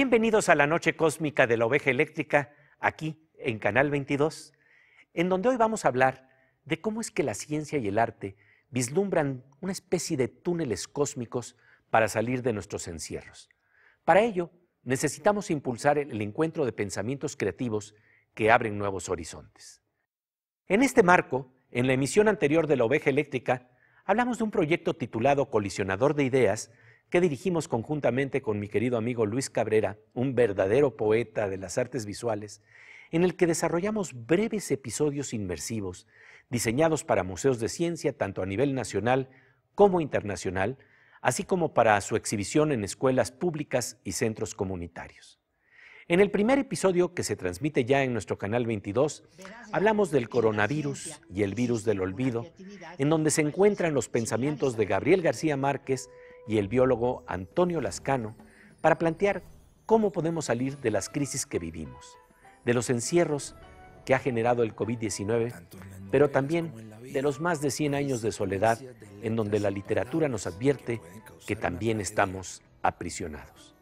Bienvenidos a la noche cósmica de la oveja eléctrica, aquí en Canal 22, en donde hoy vamos a hablar de cómo es que la ciencia y el arte vislumbran una especie de túneles cósmicos para salir de nuestros encierros. Para ello, necesitamos impulsar el encuentro de pensamientos creativos que abren nuevos horizontes. En este marco, en la emisión anterior de La Oveja Eléctrica, hablamos de un proyecto titulado Colisionador de Ideas, que dirigimos conjuntamente con mi querido amigo Luis Cabrera, un verdadero poeta de las artes visuales, en el que desarrollamos breves episodios inmersivos diseñados para museos de ciencia tanto a nivel nacional como internacional, así como para su exhibición en escuelas públicas y centros comunitarios. En el primer episodio, que se transmite ya en nuestro canal 22, hablamos del coronavirus y el virus del olvido, en donde se encuentran los pensamientos de Gabriel García Márquez y el biólogo Antonio Lascano para plantear cómo podemos salir de las crisis que vivimos, de los encierros que ha generado el COVID-19, pero también de los más de 100 años de soledad en donde la literatura nos advierte que también estamos aprisionados.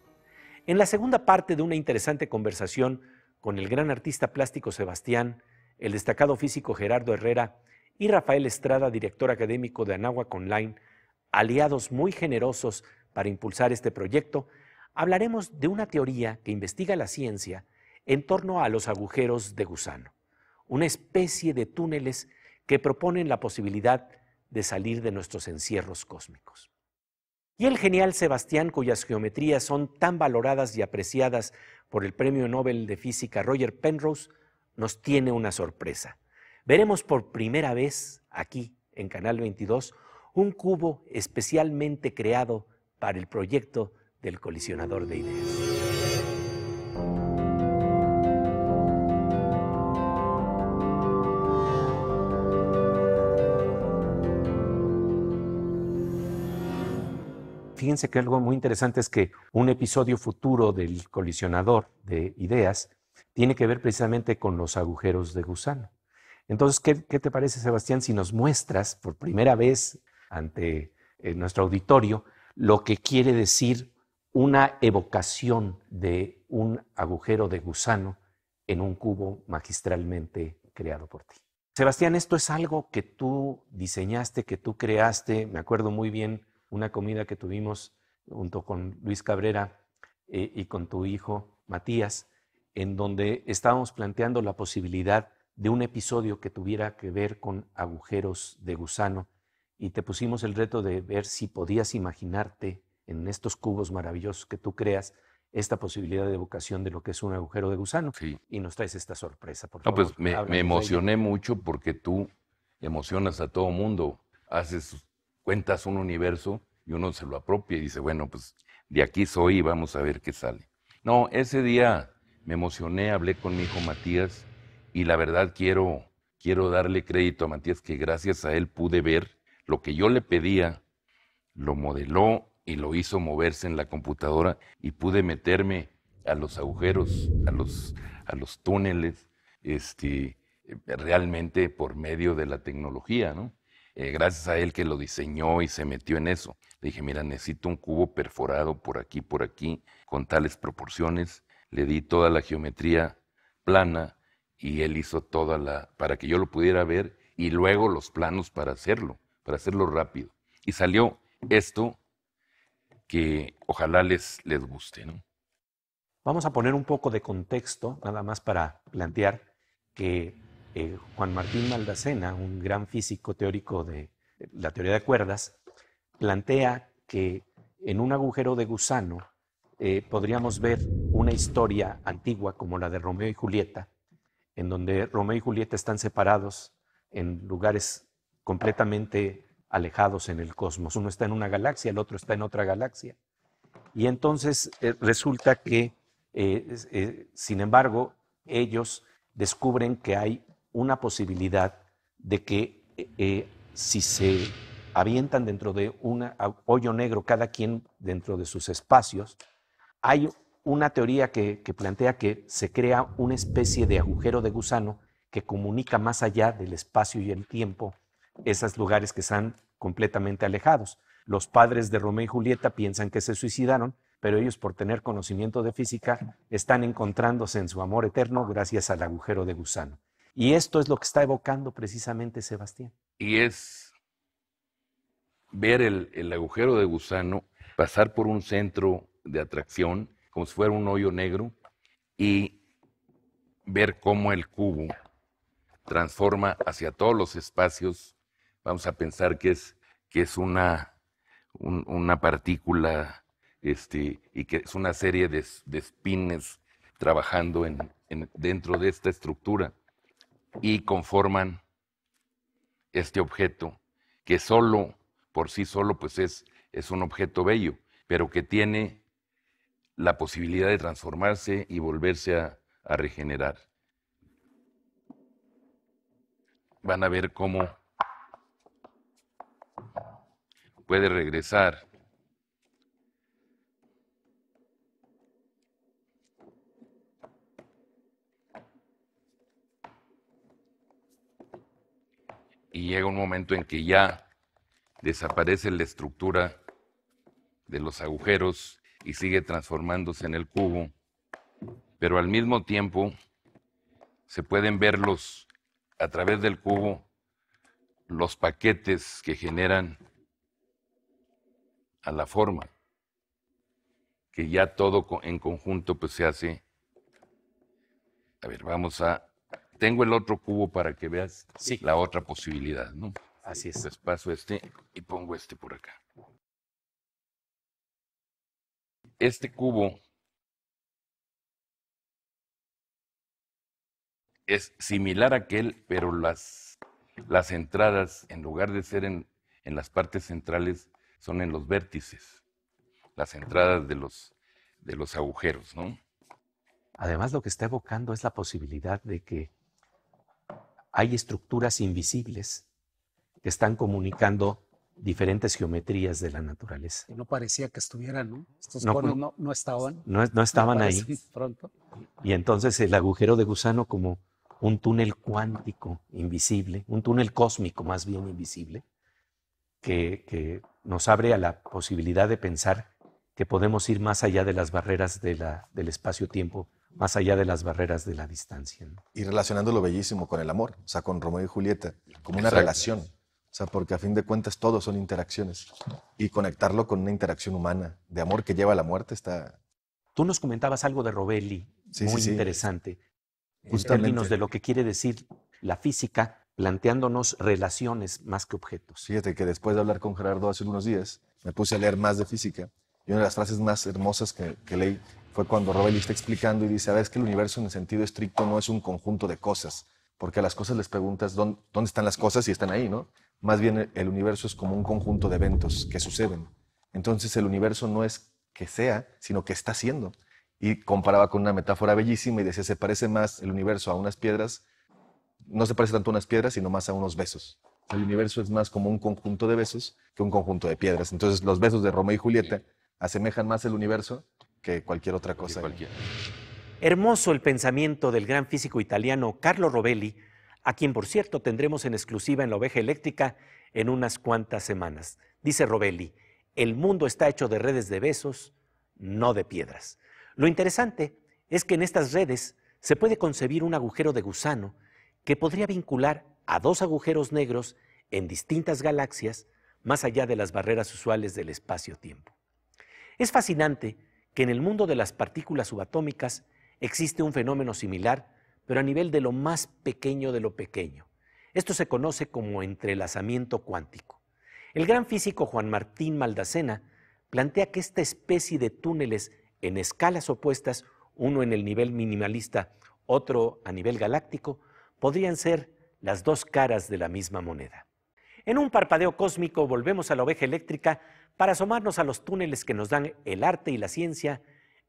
En la segunda parte de una interesante conversación con el gran artista plástico Sebastián, el destacado físico Gerardo Herrera y Rafael Estrada, director académico de Anáhuac Online, aliados muy generosos para impulsar este proyecto, hablaremos de una teoría que investiga la ciencia en torno a los agujeros de gusano, una especie de túneles que proponen la posibilidad de salir de nuestros encierros cósmicos. Y el genial Sebastián, cuyas geometrías son tan valoradas y apreciadas por el Premio Nobel de Física Roger Penrose, nos tiene una sorpresa. Veremos por primera vez aquí en Canal 22 un cubo especialmente creado para el proyecto del colisionador de ideas. Fíjense que algo muy interesante es que un episodio futuro del colisionador de ideas tiene que ver precisamente con los agujeros de gusano. Entonces, ¿qué, ¿qué, te parece, Sebastián, si nos muestras por primera vez ante eh, nuestro auditorio, lo que quiere decir una evocación de un agujero de gusano en un cubo magistralmente creado por ti. Sebastián, esto es algo que tú diseñaste, que tú creaste. Me acuerdo muy bien una comida que tuvimos junto con Luis Cabrera eh, y con tu hijo Matías, en donde estábamos planteando la posibilidad de un episodio que tuviera que ver con agujeros de gusano y te pusimos el reto de ver si podías imaginarte en estos cubos maravillosos que tú creas esta posibilidad de evocación de lo que es un agujero de gusano. Y nos traes esta sorpresa, no, Pues me, emocioné mucho porque tú emocionas a todo mundo, haces, cuentas un universo y uno se lo apropia y dice, bueno, pues de aquí soy y vamos a ver qué sale. No, ese día me emocioné, hablé con mi hijo Matías y la verdad quiero, quiero darle crédito a Matías que gracias a él pude ver lo que yo le pedía, lo modeló y lo hizo moverse en la computadora y pude meterme a los agujeros, a los, túneles, este, realmente por medio de la tecnología, eh, gracias a él que lo diseñó y se metió en eso. Le dije, mira, necesito un cubo perforado por aquí, por aquí, con tales proporciones. Le di toda la geometría plana y él hizo toda la, para que yo lo pudiera ver y luego los planos para hacerlo para hacerlo rápido. Y salió esto que ojalá les, les guste. ¿no? Vamos a poner un poco de contexto, nada más para plantear que eh, Juan Martín Maldacena, un gran físico teórico de la teoría de cuerdas, plantea que en un agujero de gusano eh, podríamos ver una historia antigua como la de Romeo y Julieta, en donde Romeo y Julieta están separados en lugares completamente alejados en el cosmos. Uno está en una galaxia, el otro está en otra galaxia. Y entonces eh, resulta que, eh, eh, sin embargo, ellos descubren que hay una posibilidad de que si se avientan dentro de un hoyo negro, cada quien dentro de sus espacios, hay una teoría que, que plantea que se crea una especie de agujero de gusano que comunica más allá del espacio y el tiempo esos lugares que están completamente alejados. Los padres de Romeo y Julieta piensan que se suicidaron, pero ellos por tener conocimiento de física están encontrándose en su amor eterno gracias al agujero de gusano. Y esto es lo que está evocando precisamente Sebastián. Y es ver el, el agujero de gusano pasar por un centro de atracción, como si fuera un hoyo negro, y ver cómo el cubo transforma hacia todos los espacios vamos a pensar que es, que es una, una partícula este, y que es una serie de, de trabajando en, dentro de esta estructura y conforman este objeto que solo, por sí solo, pues es, es un objeto bello, pero que tiene la posibilidad de transformarse y volverse a regenerar. Van a ver cómo puede regresar. Y llega un momento en que ya desaparece la estructura de los agujeros y sigue transformándose en el cubo, pero al mismo tiempo se pueden ver a través del cubo los paquetes que generan a la forma, que ya todo en conjunto pues se hace. A ver, vamos a... Tengo el otro cubo para que veas la otra posibilidad, ¿no? Así es. Pues paso este y pongo este por acá. Este cubo es similar a aquel, pero las, las entradas, en lugar de ser en, en las partes centrales, son en los vértices, las entradas de los, de los agujeros, ¿no? Además, lo que está evocando es la posibilidad de que hay estructuras invisibles que están comunicando diferentes geometrías de la naturaleza. No parecía que estuvieran, ¿no? Estos no, estaban. No, no estaban ahí. Pronto. Y entonces el agujero de gusano como un túnel cuántico invisible, un túnel cósmico más bien invisible, que nos abre a la posibilidad de pensar que podemos ir más allá de las barreras del espacio-tiempo, más allá de las barreras de la distancia. Y relacionando lo bellísimo con el amor, o sea, con Romeo y Julieta, como una relación. O sea, porque a fin de cuentas todo son interacciones. Y conectarlo con una interacción humana de amor que lleva a la muerte está... Tú nos comentabas algo de Robelli, muy interesante, sí. en términos de lo que quiere decir la física planteándonos relaciones más que objetos. Fíjate que después de hablar con Gerardo hace unos días, me puse a leer más de física y una de las frases más hermosas que, leí fue cuando Robelli está explicando y dice, a ah, ver, es que el universo en el sentido estricto no es un conjunto de cosas, porque a las cosas les preguntas dónde, dónde están las cosas y están ahí, ¿no? Más bien eh, el universo es como un conjunto de eventos que suceden. Entonces el universo no es que sea, sino que está siendo. Y comparaba con una metáfora bellísima y decía, se parece más el universo a unas piedras no se parece tanto a unas piedras, sino más a unos besos. El universo es más como un conjunto de besos que un conjunto de piedras. Entonces los besos de Romeo y Julieta asemejan más el universo que cualquier otra cosa. Hermoso el pensamiento del gran físico italiano Carlo Rovelli, a quien por cierto tendremos en exclusiva en la oveja eléctrica en unas cuantas semanas. Dice Rovelli, el mundo está hecho de redes de besos, no de piedras. Lo interesante es que en estas redes se puede concebir un agujero de gusano que podría vincular a dos agujeros negros en distintas galaxias más allá de las barreras usuales del espacio-tiempo. Es fascinante que en el mundo de las partículas subatómicas existe un fenómeno similar, pero a nivel de lo más pequeño de lo pequeño. Esto se conoce como entrelazamiento cuántico. El gran físico Juan Martín Maldacena plantea que esta especie de túneles en escalas opuestas, uno en el nivel minimalista, otro a nivel galáctico, podrían ser las dos caras de la misma moneda. En un parpadeo cósmico volvemos a la oveja eléctrica para asomarnos a los túneles que nos dan el arte y la ciencia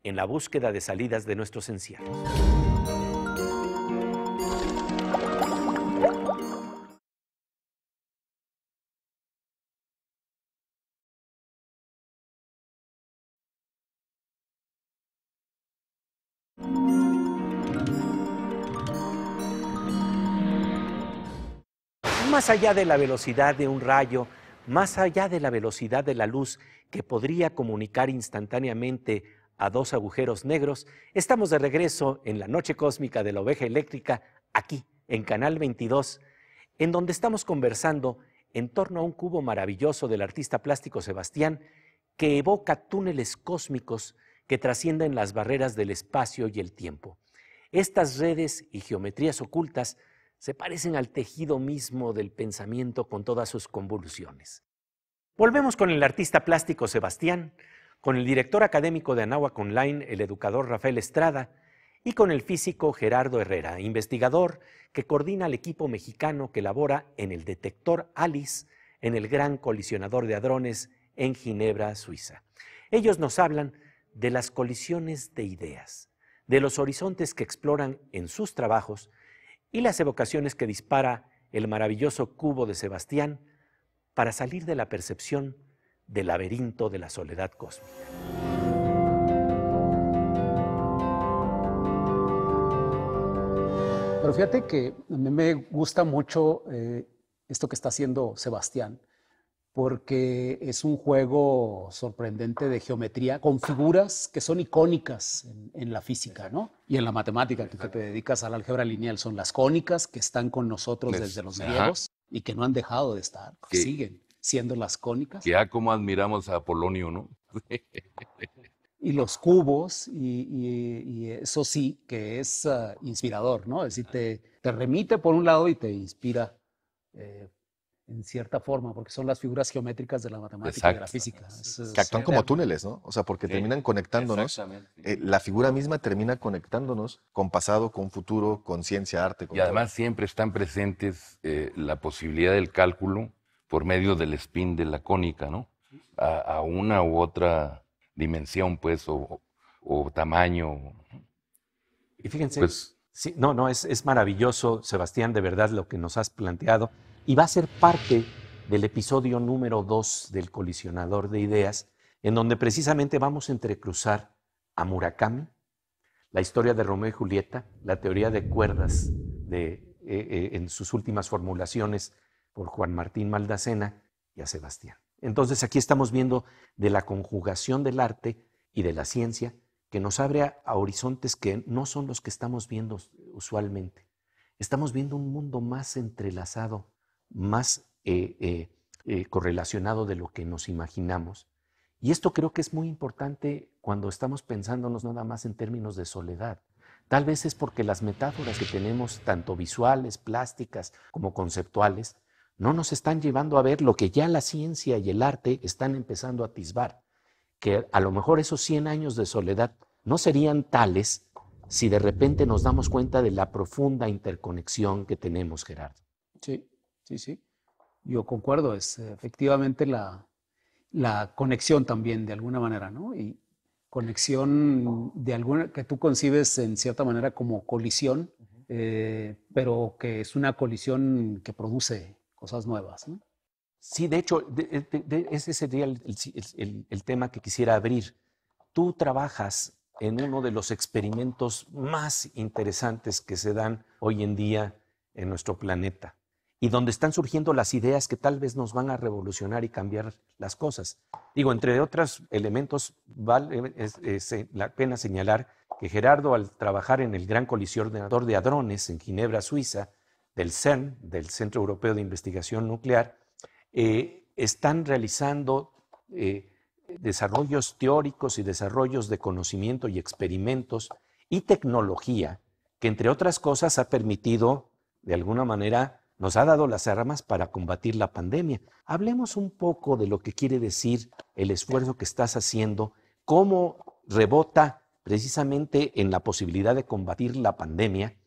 en la búsqueda de salidas de nuestros encierros. más allá de la velocidad de un rayo, más allá de la velocidad de la luz que podría comunicar instantáneamente a dos agujeros negros, estamos de regreso en la noche cósmica de la oveja eléctrica, aquí, en Canal 22, en donde estamos conversando en torno a un cubo maravilloso del artista plástico Sebastián que evoca túneles cósmicos que trascienden las barreras del espacio y el tiempo. Estas redes y geometrías ocultas se parecen al tejido mismo del pensamiento con todas sus convulsiones. Volvemos con el artista plástico Sebastián, con el director académico de Anahuac Online, el educador Rafael Estrada, y con el físico Gerardo Herrera, investigador que coordina el equipo mexicano que labora en el detector ALICE, en el gran colisionador de hadrones en Ginebra, Suiza. Ellos nos hablan de las colisiones de ideas, de los horizontes que exploran en sus trabajos y las evocaciones que dispara el maravilloso cubo de Sebastián para salir de la percepción del laberinto de la soledad cósmica. Pero fíjate que a mí me gusta mucho eh, esto que está haciendo Sebastián, porque es un juego sorprendente de geometría con figuras que son icónicas en, la física, ¿no? Y en la matemática, que te dedicas al álgebra lineal, son las cónicas que están con nosotros desde los griegos y que no han dejado de estar, que, siguen siendo las cónicas. Ya como admiramos a Apolonio, ¿no? y los cubos, y, eso sí, que es ah, inspirador, ¿no? Es decir, te, te remite por un lado y te inspira eh, en cierta forma, porque son las figuras geométricas de la matemática y de la física. que actúan como túneles, ¿no? O sea, porque terminan conectándonos. Eh, la figura misma termina conectándonos con pasado, con futuro, con ciencia, arte. y además siempre están presentes eh, la posibilidad del cálculo por medio del spin de la cónica, ¿no? A, una u otra dimensión, pues, o, tamaño. Y fíjense, pues sí, no, no, es, es maravilloso, Sebastián, de verdad, lo que nos has planteado y va a ser parte del episodio número 2 del colisionador de ideas, en donde precisamente vamos a entrecruzar a Murakami, la historia de Romeo y Julieta, la teoría de cuerdas eh, eh, en sus últimas formulaciones por Juan Martín Maldacena y a Sebastián. Entonces aquí estamos viendo de la conjugación del arte y de la ciencia que nos abre a horizontes que no son los que estamos viendo usualmente. Estamos viendo un mundo más entrelazado más eh, eh, eh, correlacionado de lo que nos imaginamos. Y esto creo que es muy importante cuando estamos pensándonos nada más en términos de soledad. Tal vez es porque las metáforas que tenemos, tanto visuales, plásticas como conceptuales, no nos están llevando a ver lo que ya la ciencia y el arte están empezando a atisbar, que a lo mejor esos 100 años de soledad no serían tales si de repente nos damos cuenta de la profunda interconexión que tenemos, Gerardo. Sí, Sí, sí. Yo concuerdo, es eh, efectivamente la, conexión también de alguna manera, ¿no? Y conexión de alguna que tú concibes en cierta manera como colisión, eh, pero que es una colisión que produce cosas nuevas, ¿no? Sí, de hecho, ese sería el, tema que quisiera abrir. Tú trabajas en uno de los experimentos más interesantes que se dan hoy en día en nuestro planeta, y donde están surgiendo las ideas que tal vez nos van a revolucionar y cambiar las cosas. Digo, entre otros elementos, vale eh, la pena señalar que Gerardo, al trabajar en el Gran Ordenador de Hadrones en Ginebra, Suiza, del CERN, del Centro Europeo de Investigación Nuclear, eh, están realizando eh, desarrollos teóricos y desarrollos de conocimiento y experimentos y tecnología que, entre otras cosas, ha permitido, de alguna manera, nos ha dado las armas para combatir la pandemia. Hablemos un poco de lo que quiere decir el esfuerzo que estás haciendo, cómo rebota precisamente en la posibilidad de combatir la pandemia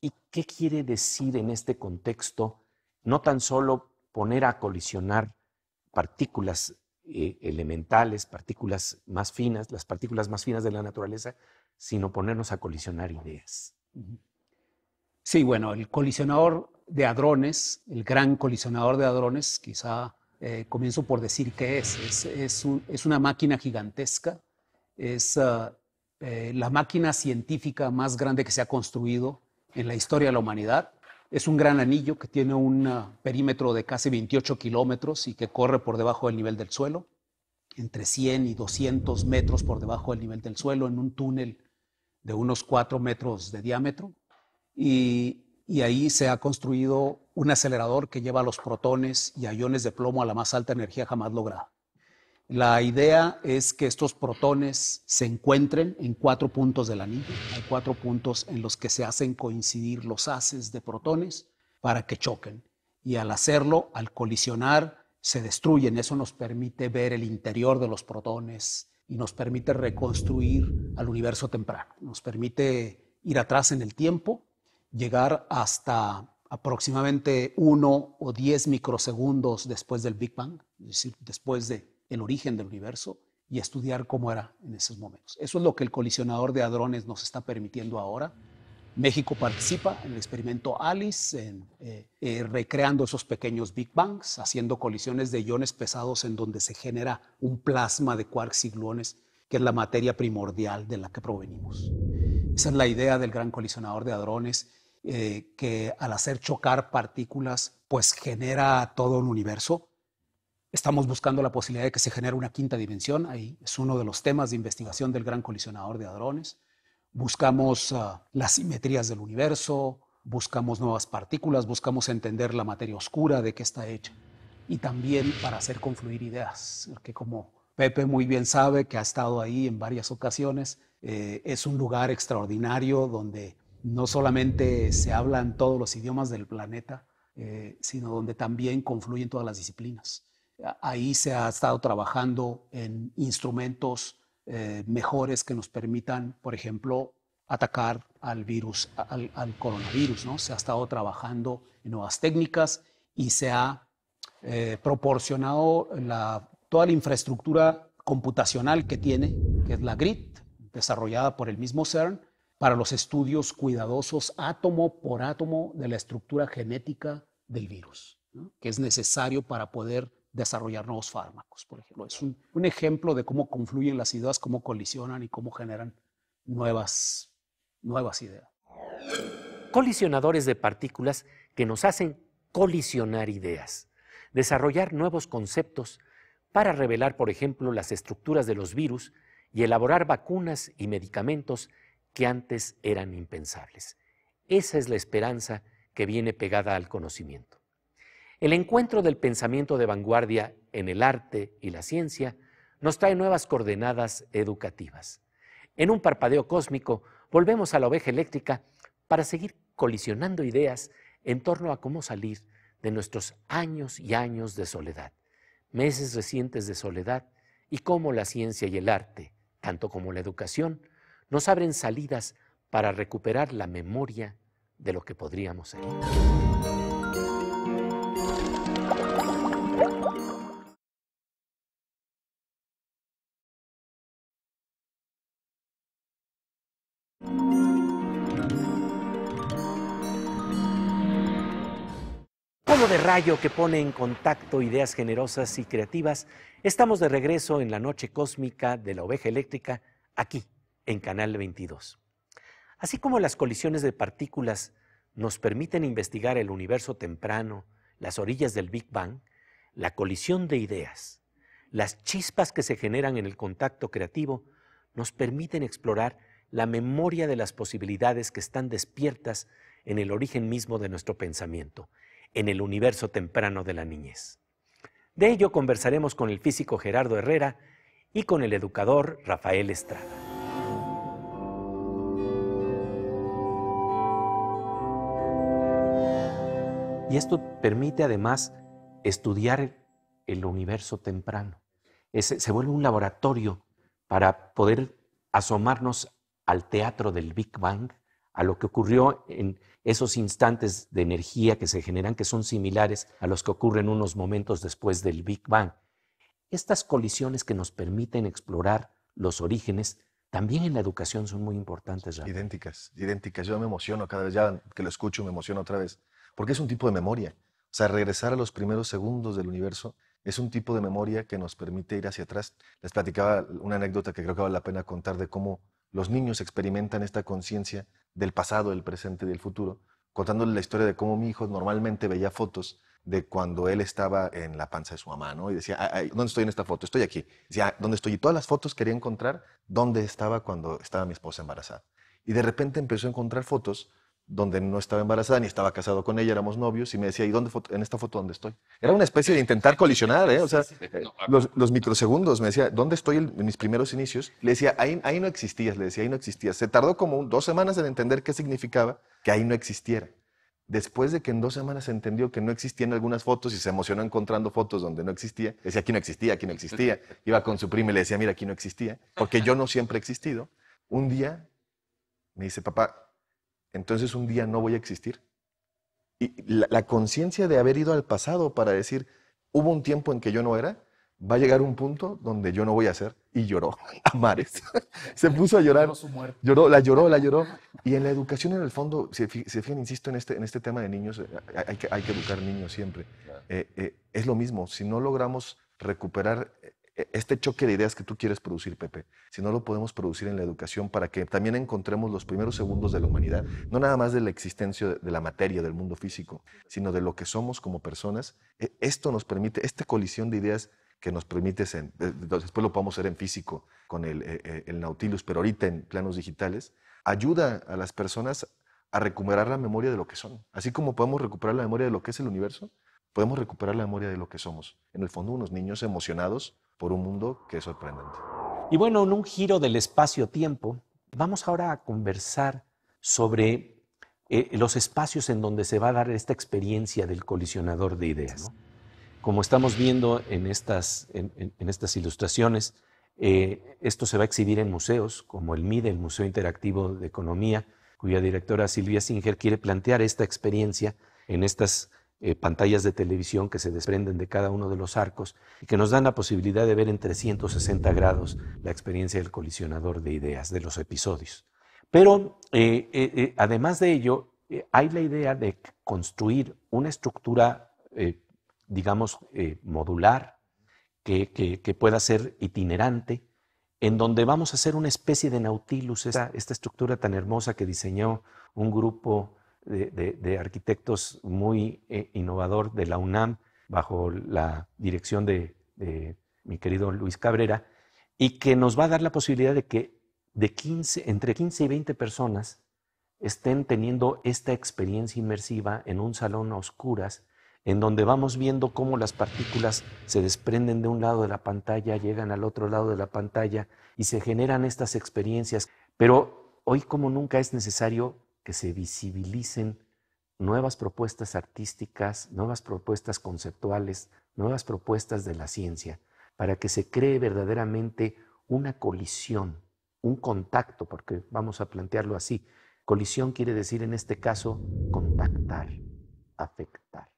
y qué quiere decir en este contexto no tan solo poner a colisionar partículas eh, elementales, partículas más finas, las partículas más finas de la naturaleza, sino ponernos a colisionar ideas. Sí, bueno, el colisionador de hadrones, el gran colisionador de hadrones, quizá eh, comienzo por decir qué es. Es, una máquina gigantesca, es ah, eh, la máquina científica más grande que se ha construido en la historia de la humanidad. Es un gran anillo que tiene un ah, perímetro de casi 28 kilómetros y que corre por debajo del nivel del suelo, entre 100 y 200 metros por debajo del nivel del suelo, en un túnel de unos 4 metros de diámetro. Y y ahí se ha construido un acelerador que lleva los protones y a iones de plomo a la más alta energía jamás lograda. La idea es que estos protones se encuentren en cuatro puntos del anillo. Hay cuatro puntos en los que se hacen coincidir los haces de protones para que choquen. Y al hacerlo, al colisionar, se destruyen. Eso nos permite ver el interior de los protones y nos permite reconstruir al universo temprano. Nos permite ir atrás en el tiempo llegar hasta aproximadamente 1 o 10 microsegundos después del Big Bang, es decir, después del el origen del universo, y estudiar cómo era en esos momentos. Eso es lo que el colisionador de hadrones nos está permitiendo ahora. México participa en el experimento ALICE, en, eh, eh, recreando esos pequeños Big Bangs, haciendo colisiones de iones pesados en donde se genera un plasma de quarks y gluones, que es la materia primordial de la que provenimos. Esa es la idea del gran colisionador de hadrones eh, que al hacer chocar partículas, pues genera todo un universo. Estamos buscando la posibilidad de que se genere una quinta dimensión, ahí es uno de los temas de investigación del gran colisionador de hadrones. Buscamos ah, las simetrías del universo, buscamos nuevas partículas, buscamos entender la materia oscura de qué está hecha y también para hacer confluir ideas, que como Pepe muy bien sabe que ha estado ahí en varias ocasiones, eh, es un lugar extraordinario donde no solamente se hablan todos los idiomas del planeta, eh, sino donde también confluyen todas las disciplinas. Ahí se ha estado trabajando en instrumentos eh, mejores que nos permitan, por ejemplo, atacar al virus, al, coronavirus. ¿no? Se ha estado trabajando en nuevas técnicas y se ha eh, proporcionado toda la infraestructura computacional que tiene, que es la GRID, desarrollada por el mismo CERN, para los estudios cuidadosos átomo por átomo de la estructura genética del virus, que es necesario para poder desarrollar nuevos fármacos, por ejemplo. Es un, un, ejemplo de cómo confluyen las ideas, cómo colisionan y cómo generan nuevas, nuevas ideas. Colisionadores de partículas que nos hacen colisionar ideas, desarrollar nuevos conceptos para revelar, por ejemplo, las estructuras de los virus y elaborar vacunas y medicamentos que antes eran impensables. Esa es la esperanza que viene pegada al conocimiento. El encuentro del pensamiento de vanguardia en el arte y la ciencia nos trae nuevas coordenadas educativas. En un parpadeo cósmico volvemos a la oveja eléctrica para seguir colisionando ideas en torno a cómo salir de nuestros años y años de soledad, meses recientes de soledad, y cómo la ciencia y el arte, tanto como la educación, nos abren salidas para recuperar la memoria de lo que podríamos ser. Como de rayo que pone en contacto ideas generosas y creativas, estamos de regreso en la noche cósmica de la oveja eléctrica aquí en Canal 22. Así como las colisiones de partículas nos permiten investigar el universo temprano, las orillas del Big Bang, la colisión de ideas, las chispas que se generan en el contacto creativo, nos permiten explorar la memoria de las posibilidades que están despiertas en el origen mismo de nuestro pensamiento, en el universo temprano de la niñez. De ello conversaremos con el físico Gerardo Herrera y con el educador Rafael Estrada. Y esto permite además estudiar el universo temprano. se vuelve un laboratorio para poder asomarnos al teatro del Big Bang, a lo que ocurrió en esos instantes de energía que se generan, que son similares a los que ocurren unos momentos después del Big Bang. Estas colisiones que nos permiten explorar los orígenes también en la educación son muy importantes. Idénticas, idénticas. Yo me emociono cada vez, que lo escucho me emociono otra vez porque es un tipo de memoria. O sea, regresar a los primeros segundos del universo es un tipo de memoria que nos permite ir hacia atrás. Les platicaba una anécdota que creo que vale la pena contar de cómo los niños experimentan esta conciencia del pasado, del presente y del futuro, contándole la historia de cómo mi hijo normalmente veía fotos de cuando él estaba en la panza de su mamá, ¿no? Y decía, ¿dónde estoy en esta foto? Estoy aquí. decía, ah, ¿dónde estoy? Y todas las fotos quería encontrar dónde estaba cuando estaba mi esposa embarazada. Y de repente empezó a encontrar fotos donde no estaba embarazada ni estaba casado con ella, éramos novios, y me decía, ¿y dónde en esta foto dónde estoy? Era una especie de intentar colisionar, ¿eh? o sea, eh, los, microsegundos, me decía, ¿dónde estoy en mis primeros inicios? Le decía, ahí, no existías, le decía, ahí no existías. Se tardó como dos semanas en entender qué significaba que ahí no existiera. Después de que en dos semanas se entendió que no existían algunas fotos y se emocionó encontrando fotos donde no existía, decía, aquí no existía, aquí no existía. Iba con su prima y le decía, mira, aquí no existía, porque yo no siempre he existido. Un día me dice, papá, entonces un día no voy a existir. Y la, conciencia de haber ido al pasado para decir, hubo un tiempo en que yo no era, va a llegar un punto donde yo no voy a ser. Y lloró a mares. se puso a llorar. Lloró, la lloró, la lloró. Y en la educación, en el fondo, se fijan, insisto, en este, en este tema de niños, eh, hay que, hay que educar niños siempre. Eh, eh, es lo mismo, si no logramos recuperar e, este choque de ideas que tú quieres producir, Pepe, si no lo podemos producir en la educación para que también encontremos los primeros segundos de la humanidad, no nada más de la existencia de la materia, del mundo físico, sino de lo que somos como personas, e, esto nos permite, esta colisión de ideas que nos permite, eh, después lo podemos hacer en físico con el, eh, eh, el Nautilus, pero ahorita en planos digitales, ayuda a las personas a recuperar la memoria de lo que son. Así como podemos recuperar la memoria de lo que es el universo, podemos recuperar la memoria de lo que somos. En el fondo, unos niños emocionados por un mundo que es sorprendente. Y bueno, en un giro del espacio-tiempo, vamos ahora a conversar sobre eh, los espacios en donde se va a dar esta experiencia del colisionador de ideas. Como estamos viendo en estas, estas ilustraciones, eh, esto se va a exhibir en museos, como el MIDE, el Museo Interactivo de Economía, cuya directora Silvia Singer quiere plantear esta experiencia en estas eh, pantallas de televisión que se desprenden de cada uno de los arcos y que nos dan la posibilidad de ver en 360 grados la experiencia del colisionador de ideas, de los episodios. Pero eh, eh, además de ello, hay la idea de construir una estructura, digamos, modular, que, pueda ser itinerante, en donde vamos a hacer una especie de Nautilus, esta, esta estructura tan hermosa que diseñó un grupo de, arquitectos muy eh, innovador de la UNAM, bajo la dirección de, mi querido Luis Cabrera, y que nos va a dar la posibilidad de que de entre 15 y 20 personas estén teniendo esta experiencia inmersiva en un salón a oscuras, en donde vamos viendo cómo las partículas se desprenden de un lado de la pantalla, llegan al otro lado de la pantalla y se generan estas experiencias. Pero hoy como nunca es necesario que se visibilicen nuevas propuestas artísticas, nuevas propuestas conceptuales, nuevas propuestas de la ciencia, para que se cree verdaderamente una colisión, un contacto, porque vamos a plantearlo así. Colisión quiere decir en este caso contactar, afectar.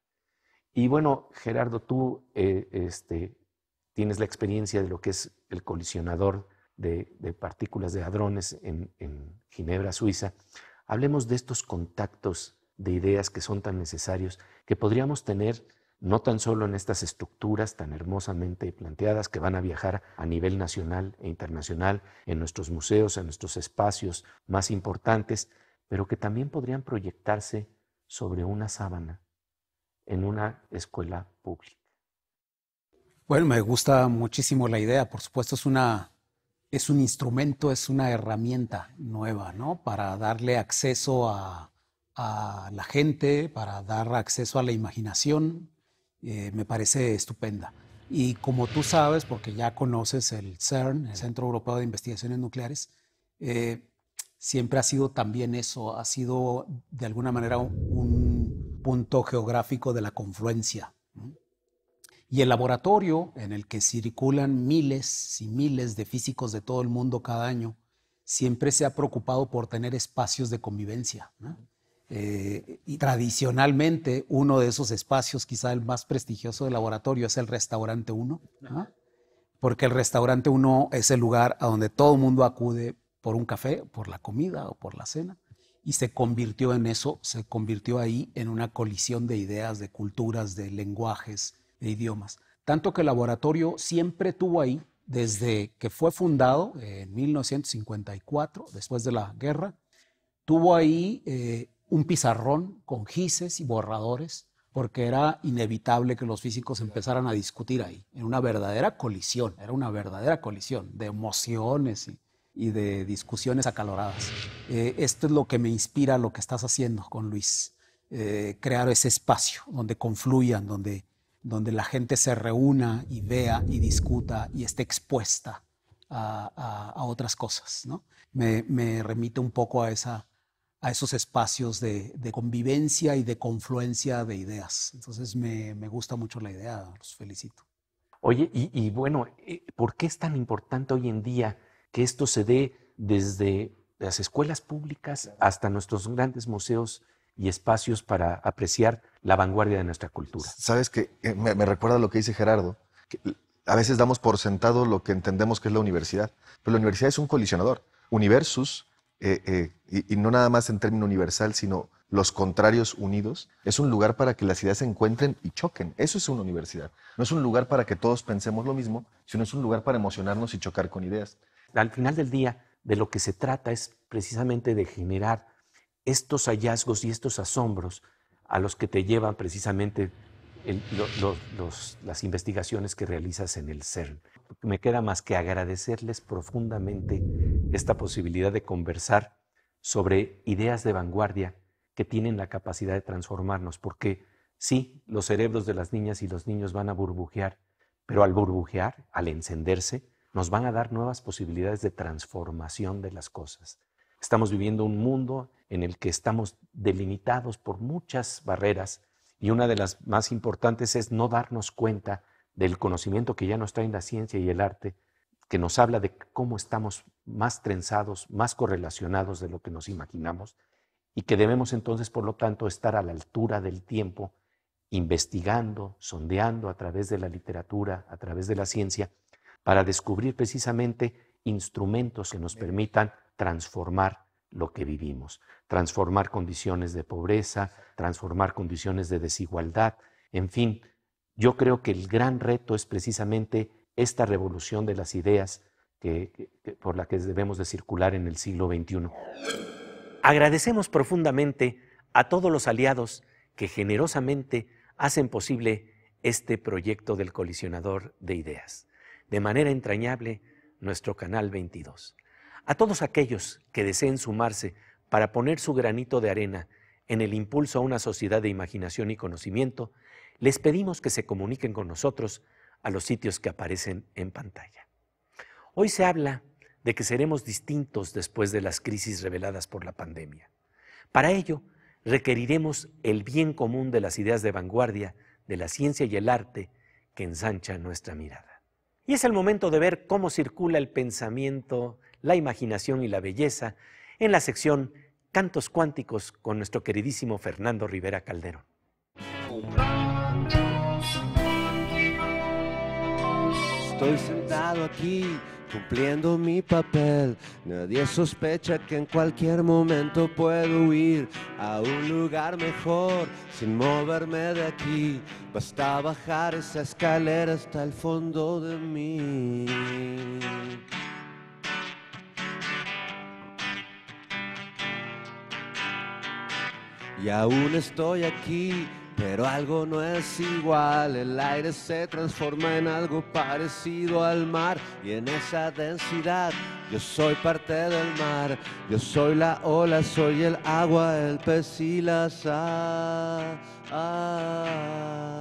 Y bueno, Gerardo, tú eh, este, tienes la experiencia de lo que es el colisionador de, partículas de hadrones en Ginebra, Suiza. Hablemos de estos contactos de ideas que son tan necesarios, que podríamos tener no tan solo en estas estructuras tan hermosamente planteadas que van a viajar a nivel nacional e internacional, en nuestros museos, en nuestros espacios más importantes, pero que también podrían proyectarse sobre una sábana en una escuela pública. Bueno, me gusta muchísimo la idea. Por supuesto, es una es un instrumento, es una herramienta nueva, ¿no? Para darle acceso a, la gente, para dar acceso a la imaginación, eh, me parece estupenda. Y como tú sabes, porque ya conoces el CERN, el Centro Europeo de Investigaciones Nucleares, eh, siempre ha sido también eso, ha sido de alguna manera un, punto geográfico de la confluencia. Y el laboratorio en el que circulan miles y miles de físicos de todo el mundo cada año, siempre se ha preocupado por tener espacios de convivencia. Eh, y tradicionalmente uno de esos espacios, quizá el más prestigioso del laboratorio, es el restaurante Uno. porque el restaurante Uno es el lugar a donde todo el mundo acude por un café, por la comida o por la cena, y se convirtió en eso, se convirtió ahí en una colisión de ideas, de culturas, de lenguajes, de idiomas. Tanto que el laboratorio siempre tuvo ahí, desde que fue fundado eh, en 1954, después de la guerra, tuvo ahí eh, un pizarrón con gises y borradores, porque era inevitable que los físicos empezaran a discutir ahí, en una verdadera colisión, era una verdadera colisión de emociones y, de discusiones acaloradas. Eh, esto es lo que me inspira lo que estás haciendo con Luis, crear ese espacio donde confluyan, donde donde la gente se reúna y vea y discuta y esté expuesta a, otras cosas. Me, me, remite un poco a, esa, a esos espacios de, convivencia y de confluencia de ideas. Entonces me, gusta mucho la idea, los felicito. Oye, y, y, bueno, eh, ¿por qué es tan importante hoy en día que esto se dé desde las escuelas públicas hasta nuestros grandes museos y espacios para apreciar la vanguardia de nuestra cultura. Sabes que eh, me, me recuerda lo que dice Gerardo. Que a veces damos por sentado lo que entendemos que es la universidad, pero la universidad es un colisionador. Universus, eh, eh, y, y, no nada más en término universal, sino los contrarios unidos, es un lugar para que las ideas se encuentren y choquen. Eso es una universidad. No es un lugar para que todos pensemos lo mismo, sino es un lugar para emocionarnos y chocar con ideas. Al final del día, de lo que se trata es precisamente de generar estos hallazgos y estos asombros a los que te llevan precisamente las investigaciones que realizas en el CERN. Me queda más que agradecerles profundamente esta posibilidad de conversar sobre ideas de vanguardia que tienen la capacidad de transformarnos, porque sí, los cerebros de las niñas y los niños van a burbujear, pero al burbujear, al encenderse, nos van a dar nuevas posibilidades de transformación de las cosas. Estamos viviendo un mundo en el que estamos delimitados por muchas barreras y una de las más importantes es no darnos cuenta del conocimiento que ya nos traen la ciencia y el arte, que nos habla de cómo estamos más trenzados, más correlacionados de lo que nos imaginamos y que debemos entonces, por lo tanto, estar a la altura del tiempo, investigando, sondeando a través de la literatura, a través de la ciencia, para descubrir precisamente instrumentos que nos permitan transformar lo que vivimos, transformar condiciones de pobreza, transformar condiciones de desigualdad, en fin, yo creo que el gran reto es precisamente esta revolución de las ideas que, por la que debemos de circular en el siglo XXI. Agradecemos profundamente a todos los aliados que generosamente hacen posible este proyecto del colisionador de ideas. De manera entrañable, nuestro canal 22. A todos aquellos que deseen sumarse para poner su granito de arena en el impulso a una sociedad de imaginación y conocimiento, les pedimos que se comuniquen con nosotros a los sitios que aparecen en pantalla. Hoy se habla de que seremos distintos después de las crisis reveladas por la pandemia. Para ello, requeriremos el bien común de las ideas de vanguardia, de la ciencia y el arte que ensancha nuestra mirada. Y es el momento de ver cómo circula el pensamiento la imaginación y la belleza en la sección Cantos Cuánticos con nuestro queridísimo Fernando Rivera Calderón. Estoy sentado aquí cumpliendo mi papel. Nadie sospecha que en cualquier momento puedo ir a un lugar mejor sin moverme de aquí. Basta bajar esa escalera hasta el fondo de mí. Y aún estoy aquí, pero algo no es igual. El aire se transforma en algo parecido al mar. Y en esa densidad yo soy parte del mar. Yo soy la ola, soy el agua, el pez y la sal. Ah.